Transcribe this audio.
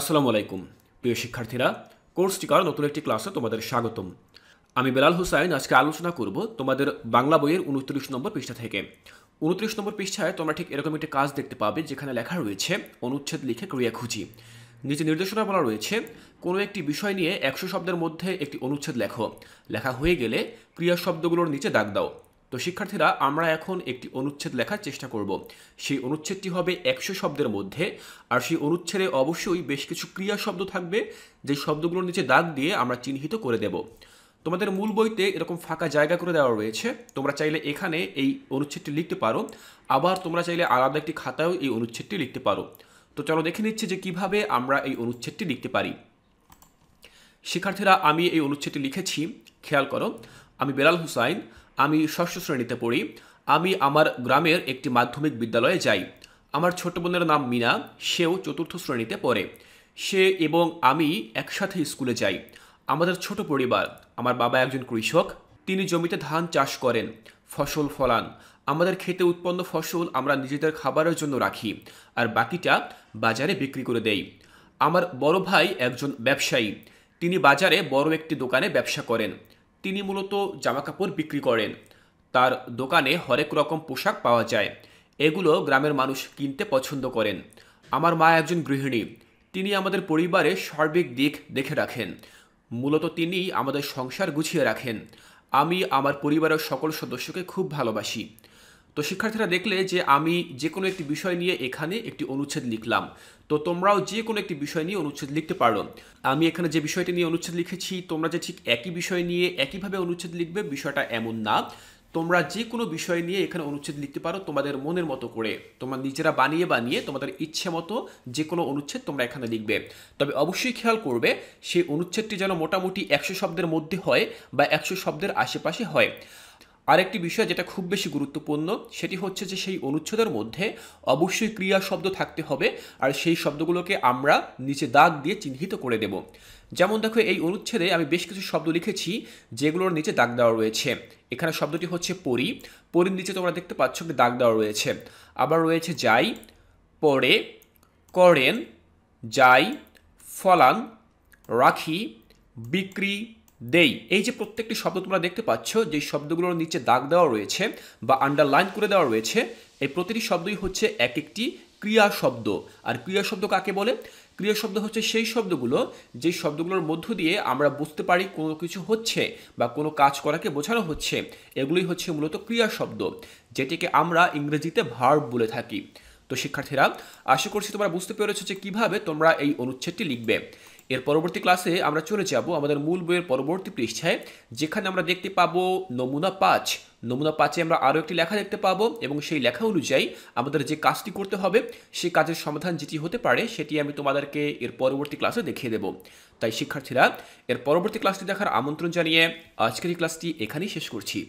আসসালামু আলাইকুম প্রিয় শিক্ষার্থীরা কোর্স টিকার নতুন একটি ক্লাসে তোমাদের স্বাগতম আমি বেলাল হোসাইন আজকে আলোচনা করব তোমাদের বাংলা বইয়ের উনত্রিশ নম্বর পৃষ্ঠা থেকে উনত্রিশ নম্বর পৃষ্ঠায় তোমরা ঠিক এরকম একটি কাজ দেখতে পাবে যেখানে লেখা রয়েছে অনুচ্ছেদ লিখে ক্রিয়া খুঁজি নিচে নির্দেশনা বলা রয়েছে কোনো একটি বিষয় নিয়ে একশো শব্দের মধ্যে একটি অনুচ্ছেদ লেখো লেখা হয়ে গেলে ক্রিয়া শব্দগুলোর নিচে দাগ দাও তো শিক্ষার্থীরা আমরা এখন একটি অনুচ্ছেদ লেখার চেষ্টা করব সেই অনুচ্ছেদটি হবে একশো শব্দের মধ্যে আর সেই অনুচ্ছেদে অবশ্যই বেশ কিছু ক্রিয়া শব্দ থাকবে যে শব্দগুলোর নিচে দাগ দিয়ে আমরা চিহ্নিত করে দেব তোমাদের মূল বইতে এরকম ফাঁকা জায়গা করে দেওয়া রয়েছে তোমরা চাইলে এখানে এই অনুচ্ছেদটি লিখতে পারো আবার তোমরা চাইলে আলাদা একটি খাতায়ও এই অনুচ্ছেদটি লিখতে পারো তো চলো দেখে নিচ্ছে যে কিভাবে আমরা এই অনুচ্ছেদটি লিখতে পারি শিক্ষার্থীরা আমি এই অনুচ্ছেদটি লিখেছি খেয়াল করো আমি বেলাল হুসাইন আমি ষষ্ঠ শ্রেণীতে পড়ি আমি আমার গ্রামের একটি মাধ্যমিক বিদ্যালয়ে যাই আমার ছোট বোনের নাম মিনা সেও চতুর্থ শ্রেণীতে পড়ে সে এবং আমি একসাথে স্কুলে যাই আমাদের ছোট পরিবার আমার বাবা একজন কৃষক তিনি জমিতে ধান চাষ করেন ফসল ফলান আমাদের খেতে উৎপন্ন ফসল আমরা নিজেদের খাবারের জন্য রাখি আর বাকিটা বাজারে বিক্রি করে দেই আমার বড় ভাই একজন ব্যবসায়ী তিনি বাজারে বড় একটি দোকানে ব্যবসা করেন তিনি মূলত জামাকাপড় বিক্রি করেন তার দোকানে হরেক রকম পোশাক পাওয়া যায় এগুলো গ্রামের মানুষ কিনতে পছন্দ করেন আমার মা একজন গৃহিণী তিনি আমাদের পরিবারে সার্বিক দিক দেখে রাখেন মূলত তিনি আমাদের সংসার গুছিয়ে রাখেন আমি আমার পরিবারের সকল সদস্যকে খুব ভালোবাসি তো শিক্ষার্থীরা দেখলে যে আমি যে কোনো একটি বিষয় নিয়ে এখানে একটি অনুচ্ছেদ লিখলাম তো তোমরাও যে কোনো একটি বিষয় নিয়ে অনুচ্ছেদ লিখতে পারো আমি এখানে যে বিষয়টি নিয়ে অনুচ্ছেদ লিখেছি তোমরা যে ঠিক একই বিষয় নিয়ে একইভাবে অনুচ্ছেদ লিখবে বিষয়টা এমন না তোমরা যে কোনো বিষয় নিয়ে এখানে অনুচ্ছেদ লিখতে পারো তোমাদের মনের মতো করে তোমরা নিজেরা বানিয়ে বানিয়ে তোমাদের ইচ্ছে মতো যে কোনো অনুচ্ছেদ তোমরা এখানে লিখবে তবে অবশ্যই খেয়াল করবে সেই অনুচ্ছেদটি যেন মোটামুটি একশো শব্দের মধ্যে হয় বা একশো শব্দের আশেপাশে হয় আরেকটি বিষয় যেটা খুব বেশি গুরুত্বপূর্ণ সেটি হচ্ছে যে সেই অনুচ্ছেদের মধ্যে অবশ্যই ক্রিয়া শব্দ থাকতে হবে আর সেই শব্দগুলোকে আমরা নিচে দাগ দিয়ে চিহ্নিত করে দেব যেমন দেখো এই অনুচ্ছেদে আমি বেশ কিছু শব্দ লিখেছি যেগুলোর নিচে দাগ দেওয়া রয়েছে এখানে শব্দটি হচ্ছে পরি পরির নিচে তোমরা দেখতে পাচ্ছ কি দাগ দেওয়া রয়েছে আবার রয়েছে যাই পরে করেন যাই ফলান রাখি বিক্রি দেই এই যে প্রত্যেকটি শব্দ তোমরা দেখতে পাচ্ছ যে শব্দগুলোর নিচে দাগ দেওয়া রয়েছে বা আন্ডারলাইন করে দেওয়া রয়েছে এই প্রতিটি শব্দই হচ্ছে এক একটি ক্রিয়া শব্দ আর ক্রিয়া শব্দ কাকে বলে ক্রিয়া শব্দ হচ্ছে সেই শব্দগুলো যে শব্দগুলোর মধ্য দিয়ে আমরা বুঝতে পারি কোনো কিছু হচ্ছে বা কোনো কাজ করাকে বোঝানো হচ্ছে এগুলোই হচ্ছে মূলত ক্রিয়া শব্দ যেটিকে আমরা ইংরেজিতে ভার্ব বলে থাকি তো শিক্ষার্থীরা আশা করছি তোমরা বুঝতে পেরেছ যে কীভাবে তোমরা এই অনুচ্ছেদটি লিখবে এর পরবর্তী ক্লাসে আমরা চলে যাব আমাদের মূল বইয়ের পরবর্তী পৃষ্ঠায় যেখানে আমরা দেখতে পাবো নমুনা পাঁচ নমুনা পাঁচে আমরা আরও একটি লেখা দেখতে পাবো এবং সেই লেখা অনুযায়ী আমাদের যে কাজটি করতে হবে সেই কাজের সমাধান যেটি হতে পারে সেটি আমি তোমাদেরকে এর পরবর্তী ক্লাসে দেখিয়ে দেব তাই শিক্ষার্থীরা এর পরবর্তী ক্লাসটি দেখার আমন্ত্রণ জানিয়ে আজকের এই ক্লাসটি এখানেই শেষ করছি